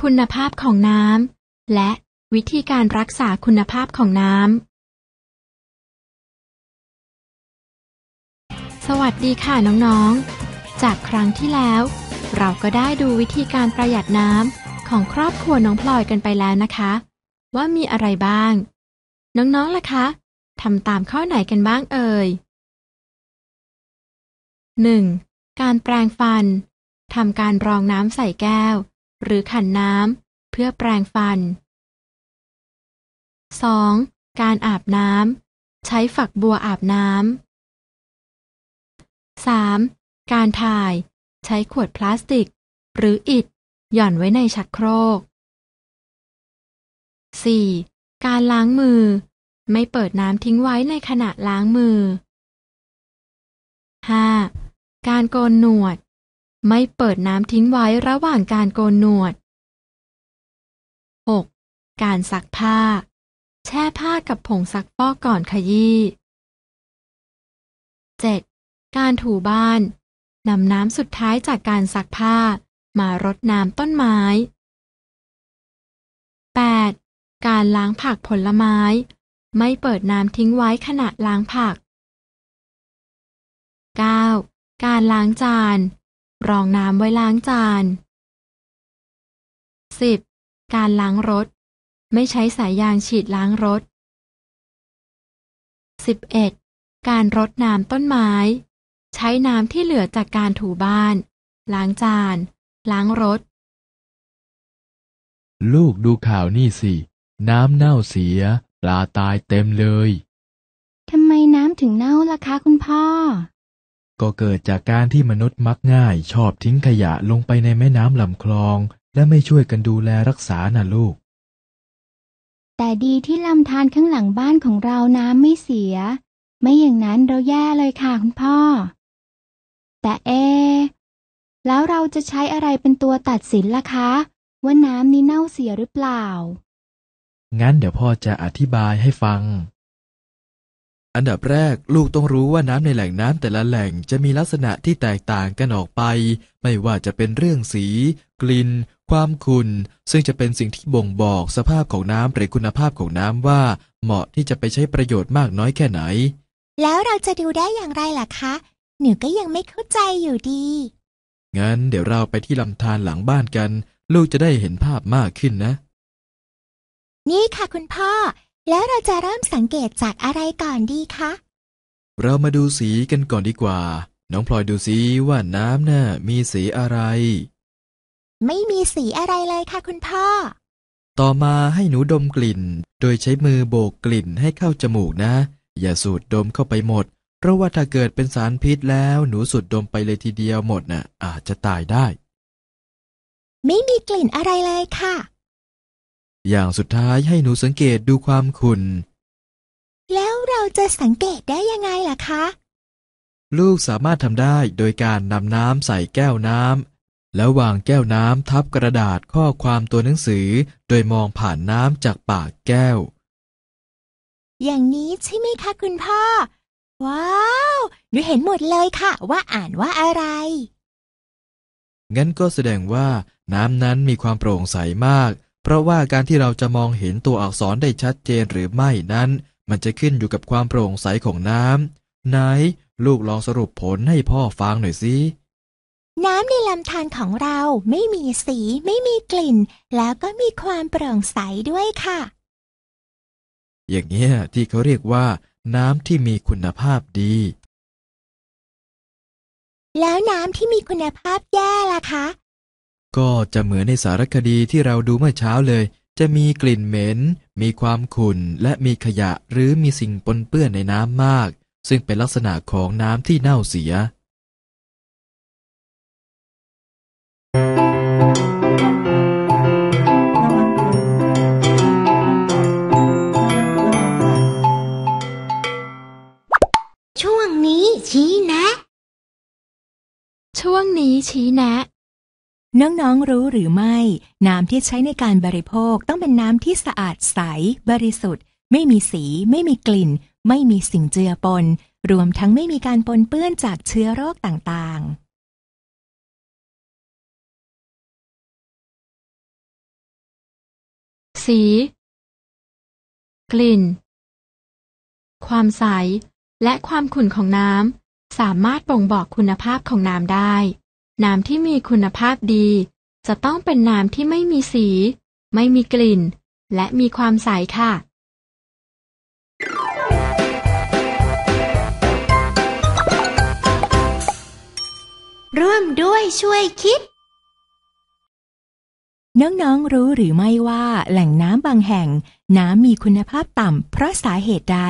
คุณภาพของน้ำและวิธีการรักษาคุณภาพของน้ำสวัสดีค่ะน้องๆ จากครั้งที่แล้ว เราก็ได้ดูวิธีการประหยัดน้ำของครอบครัวน้องพลอยกันไปแล้วนะคะ ว่ามีอะไรบ้าง น้องๆล่ะคะทำตามข้อไหนกันบ้างเอ่ย 1. การแปรงฟันทำการรองน้ำใส่แก้วหรือขันน้ำเพื่อแปรงฟัน 2. การอาบน้ำใช้ฝักบัวอาบน้ำ 3. การถ่ายใช้ขวดพลาสติก หรืออิฐหย่อนไว้ในชักโครก 4. การล้างมือไม่เปิดน้ำทิ้งไว้ในขณะล้างมือ 5. การโกนหนวดไม่เปิดน้ำทิ้งไว้ระหว่างการโกนหนวด 6. การซักผ้า แช่ผ้ากับผงซักฟอกก่อนขยี้ 7. การถูบ้าน นำน้ำสุดท้ายจากการซักผ้า มารดน้ำต้นไม้ 8. การล้างผักผลไม้ ไม่เปิดน้ำทิ้งไว้ขณะล้างผัก 9. การล้างจานรองน้ำไว้ล้างจาน 10. การล้างรถ ไม่ใช้สายยางฉีดล้างรถ 11. การรดน้ำต้นไม้ ใช้น้ำที่เหลือจากการถูบ้าน ล้างจาน ล้างรถ ลูกดูข่าวนี่สิ น้ำเน่าเสียปลาตายเต็มเลย ทำไมน้ำถึงเน่าล่ะคะคุณพ่อก็เกิดจากการที่มนุษย์มักง่าย ชอบทิ้งขยะลงไปในแม่น้ำลำคลอง และไม่ช่วยกันดูแลรักษาน่ะลูก แต่ดีที่ลำธารข้างหลังบ้านของเราน้ำไม่เสีย ไม่อย่างนั้นเราแย่เลยค่ะคุณพ่อ แต่เอ แล้วเราจะใช้อะไรเป็นตัวตัดสินล่ะคะ ว่าน้ำนี้เน่าเสียหรือเปล่า งั้นเดี๋ยวพ่อจะอธิบายให้ฟังอันดับแรก ลูกต้องรู้ว่าน้ำในแหล่งน้ำแต่ละแหล่งจะมีลักษณะที่แตกต่างกันออกไป ไม่ว่าจะเป็นเรื่องสี กลิ่นความขุ่นซึ่งจะเป็นสิ่งที่บ่งบอกสภาพของน้ำหรือคุณภาพของน้ำว่า เหมาะที่จะไปใช้ประโยชน์มากน้อยแค่ไหน แล้วเราจะดูได้อย่างไรล่ะคะหนูก็ยังไม่เข้าใจอยู่ดีงั้นเดี๋ยวเราไปที่ลำธารหลังบ้านกัน ลูกจะได้เห็นภาพมากขึ้นนะ นี่ค่ะคุณพ่อแล้วเราจะเริ่มสังเกตจากอะไรก่อนดีคะ เรามาดูสีกันก่อนดีกว่า น้องพลอยดูสีว่าน้ำน่ะมีสีอะไร ไม่มีสีอะไรเลยค่ะคุณพ่อ ต่อมาให้หนูดมกลิ่น โดยใช้มือโบกกลิ่นให้เข้าจมูกนะ อย่าสูดดมเข้าไปหมด เพราะว่าถ้าเกิดเป็นสารพิษแล้ว หนูสูดดมไปเลยทีเดียวหมดนะ่ะอาจจะตายได้ ไม่มีกลิ่นอะไรเลยค่ะอย่างสุดท้ายให้หนูสังเกตดูความขุ่นแล้วเราจะสังเกตได้ยังไงล่ะคะ ลูกสามารถทำได้โดยการนำน้ำใส่แก้วน้ำแล้ววางแก้วน้ำทับกระดาษข้อความตัวหนังสือโดยมองผ่านน้ำจากปากแก้ว อย่างนี้ใช่ไหมคะคุณพ่อ ว้าวหนูเห็นหมดเลยค่ะ ว่าอ่านว่าอะไรงั้นก็แสดงว่าน้ำนั้นมีความโปร่งใสมากเพราะว่าการที่เราจะมองเห็นตัวอักษรได้ชัดเจนหรือไม่นั้น มันจะขึ้นอยู่กับความโปร่งใสของน้ำไหนลูกลองสรุปผลให้พ่อฟังหน่อยสิน้ำในลำธารของเราไม่มีสี ไม่มีกลิ่น แล้วก็มีความโปร่งใสด้วยค่ะ อย่างเงี้ย ที่เขาเรียกว่าน้ำที่มีคุณภาพดี แล้วน้ำที่มีคุณภาพแย่ล่ะคะก็จะเหมือนในสารคดีที่เราดูเมื่อเช้าเลย จะมีกลิ่นเหม็น มีความขุ่น และมีขยะหรือมีสิ่งปนเปื้อนในน้ำมาก ซึ่งเป็นลักษณะของน้ำที่เน่าเสีย ช่วงนี้ชี้แนะ ช่วงนี้ชี้แนะน้องๆ รู้หรือไม่ น้ำที่ใช้ในการบริโภคต้องเป็นน้ำที่สะอาดใส บริสุทธิ์ ไม่มีสี ไม่มีกลิ่น ไม่มีสิ่งเจือปน รวมทั้งไม่มีการปนเปื้อนจากเชื้อโรคต่างๆ สี กลิ่น ความใสและความขุ่นของน้ำสามารถบ่งบอกคุณภาพของน้ำได้น้ำที่มีคุณภาพดี จะต้องเป็นน้ำที่ไม่มีสี ไม่มีกลิ่น และมีความใสค่ะ ร่วมด้วยช่วยคิด น้องๆรู้หรือไม่ว่าแหล่งน้ำบางแห่งน้ำมีคุณภาพต่ำเพราะสาเหตุใด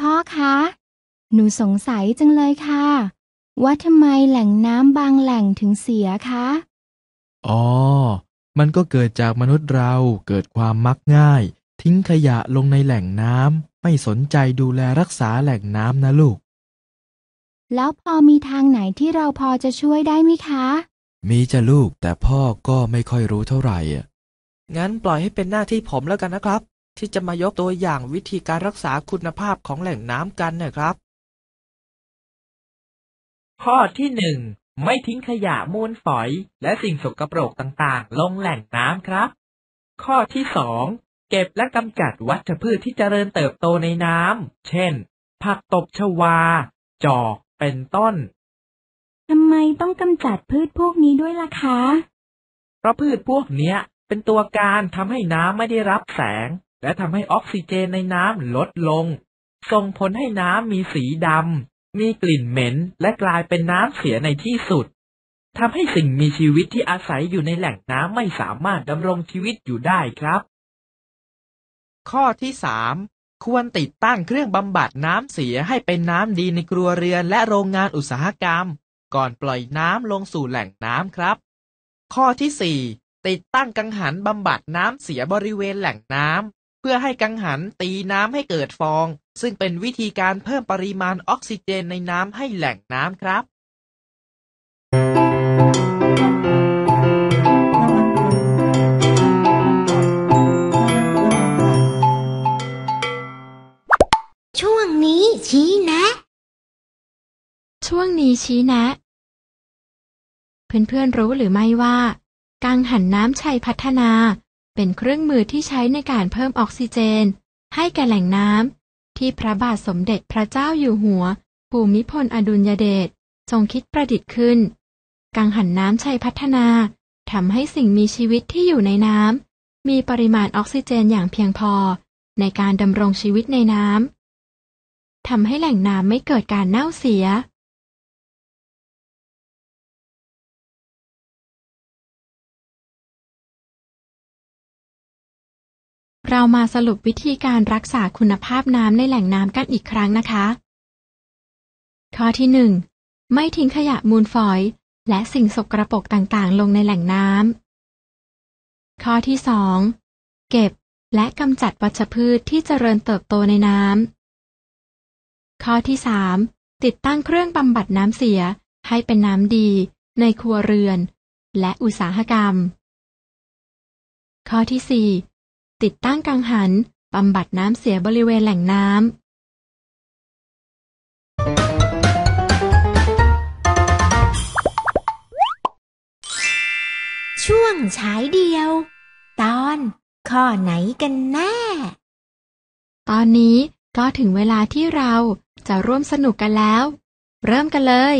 พ่อคะ หนูสงสัยจังเลยค่ะ ว่าทำไมแหล่งน้ำบางแหล่งถึงเสียคะ อ๋อ มันก็เกิดจากมนุษย์เราเกิดความมักง่าย ทิ้งขยะลงในแหล่งน้ำไม่สนใจดูแลรักษาแหล่งน้ำนะลูก แล้วพอมีทางไหนที่เราพอจะช่วยได้ไหมคะ มีจะลูก แต่พ่อก็ไม่ค่อยรู้เท่าไหร่อะงั้นปล่อยให้เป็นหน้าที่ผมแล้วกันนะครับที่จะมายกตัวอย่างวิธีการรักษาคุณภาพของแหล่งน้ำกันนะครับ ข้อที่หนึ่งไม่ทิ้งขยะมูลฝอย และสิ่งสกปรกต่างๆ ลงแหล่งน้ำครับ ข้อที่สองเก็บและกำจัดวัชพืชที่เจริญเติบโตในน้ำเช่น ผักตบชวา จอกเป็นต้นทำไมต้องกำจัดพืชพวกนี้ด้วยล่ะคะ เพราะพืชพวกเนี้ย เป็นตัวการทำให้น้ำไม่ได้รับแสงและทำให้ออกซิเจนในน้ำลดลง ส่งผลให้น้ำมีสีดำ มีกลิ่นเหม็น และกลายเป็นน้ำเสียในที่สุด ทำให้สิ่งมีชีวิตที่อาศัยอยู่ในแหล่งน้ำไม่สามารถดำรงชีวิตอยู่ได้ครับ ข้อที่สามควรติดตั้งเครื่องบำบัดน้ำเสียให้เป็นน้ำดีในครัวเรือนและโรงงานอุตสาหกรรม ก่อนปล่อยน้ำลงสู่แหล่งน้ำครับ ข้อที่สี่ติดตั้งกังหันบำบัดน้ำเสียบริเวณแหล่งน้ำเพื่อให้กังหันตีน้ำให้เกิดฟอง ซึ่งเป็นวิธีการเพิ่มปริมาณออกซิเจนในน้ำให้แหล่งน้ำครับ ช่วงนี้ชี้นะ ช่วงนี้ชี้นะ เพื่อนๆรู้หรือไม่ว่า กังหันน้ำชัยพัฒนาเป็นเครื่องมือที่ใช้ในการเพิ่มออกซิเจน ให้แก่แหล่งน้ำที่พระบาทสมเด็จพระเจ้าอยู่หัว ภูมิพล อดุลยเดชทรงคิดประดิษฐ์ขึ้นกังหันน้ำชัยพัฒนาทำให้สิ่งมีชีวิตที่อยู่ในน้ำมีปริมาณออกซิเจนอย่างเพียงพอในการดำรงชีวิตในน้ำทำให้แหล่งน้ำไม่เกิดการเน่าเสียเรามาสรุปวิธีการรักษาคุณภาพน้ำในแหล่งน้ำกันอีกครั้งนะคะ ข้อที่ 1 ไม่ทิ้งขยะมูลฝอย และสิ่งสกรปรกต่างๆลงในแหล่งน้ำข้อที่ 2 เก็บและกำจัดวัชพืชที่เจริญเติบโตในน้ำข้อที่ 3 ติดตั้งเครื่องบำบัดน้ำเสียให้เป็นน้ำดี ในครัวเรือน และอุตสาหกรรม ข้อที่ 4ติดตั้งกังหัน บำบัดน้ำเสียบริเวณแหล่งน้ำ ช่วงฉายเดียว ตอน ข้อไหนกันแน่ ตอนนี้ก็ถึงเวลาที่เราจะร่วมสนุกกันแล้ว เริ่มกันเลย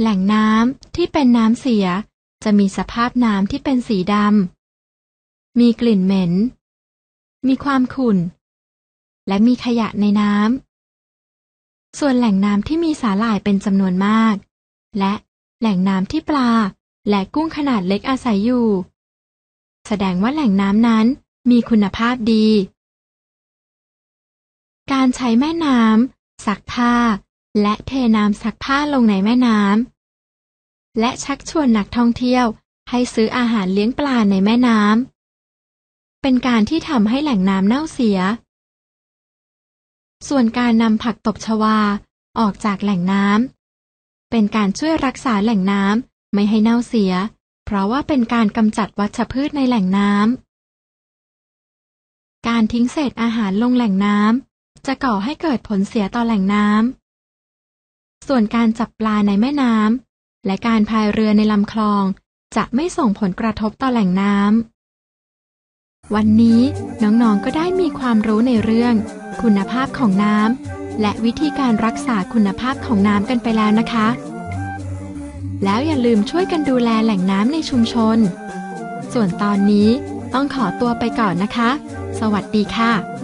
แหล่งน้ำที่เป็นน้ำเสียจะมีสภาพน้ำที่เป็นสีดำมีกลิ่นเหม็น มีความขุ่น และมีขยะในน้ำส่วนแหล่งน้ำที่มีสาหร่ายเป็นจำนวนมาก และแหล่งน้ำที่ปลา และกุ้งขนาดเล็กอาศัยอยู่ แสดงว่าแหล่งน้ำนั้นมีคุณภาพดีการใช้แม่น้ำซักผ้า และเทน้ำซักผ้าลงในแม่น้ำ และชักชวนนักท่องเที่ยวให้ซื้ออาหารเลี้ยงปลาในแม่น้ำ เป็นการที่ทำให้แหล่งน้ำเน่าเสีย ส่วนการนำผักตบชวาออกจากแหล่งน้ำเป็นการช่วยรักษาแหล่งน้ำไม่ให้เน่าเสีย เพราะว่าเป็นการกำจัดวัชพืชในแหล่งน้ำการทิ้งเศษอาหารลงแหล่งน้ำจะก่อให้เกิดผลเสียต่อแหล่งน้ำ ส่วนการจับปลาในแม่น้ำและการพายเรือในลำคลอง จะไม่ส่งผลกระทบต่อแหล่งน้ำ วันนี้น้องๆ ก็ได้มีความรู้ในเรื่อง คุณภาพของน้ำและวิธีการรักษาคุณภาพของน้ำกันไปแล้วนะคะ แล้วอย่าลืมช่วยกันดูแลแหล่งน้ำในชุมชน ส่วนตอนนี้ต้องขอตัวไปก่อนนะคะ สวัสดีค่ะ